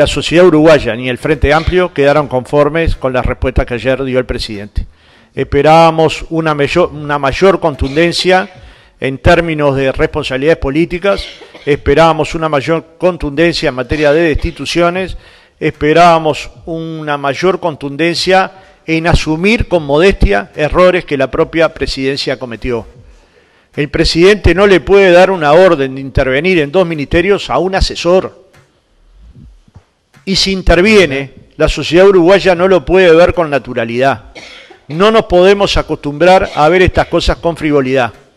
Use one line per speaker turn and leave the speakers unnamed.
la sociedad uruguaya ni el Frente Amplio quedaron conformes con las respuestas que ayer dio el presidente. Esperábamos una mayor, una mayor contundencia en términos de responsabilidades políticas, esperábamos una mayor contundencia en materia de destituciones, esperábamos una mayor contundencia en asumir con modestia errores que la propia presidencia cometió. El presidente no le puede dar una orden de intervenir en dos ministerios a un asesor y si interviene, la sociedad uruguaya no lo puede ver con naturalidad. No nos podemos acostumbrar a ver estas cosas con frivolidad.